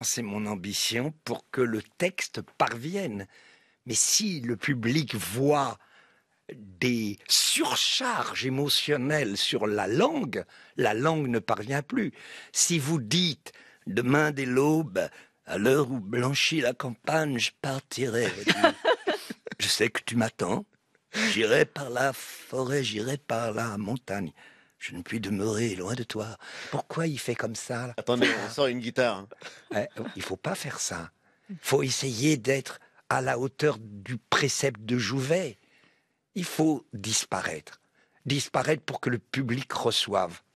C'est mon ambition pour que le texte parvienne. Mais si le public voit des surcharges émotionnelles sur la langue, la langue ne parvient plus. Si vous dites demain dès l'aube, à l'heure où blanchit la campagne, je partirai. je sais que tu m'attends. J'irai par la forêt, j'irai par la montagne. Je ne puis demeurer loin de toi. Pourquoi il fait comme ça Attendez, on sort une guitare. Hein. Il faut pas faire ça. Il faut essayer d'être à la hauteur du précepte de Jouvet. Il faut disparaître. Disparaître pour que le public reçoive.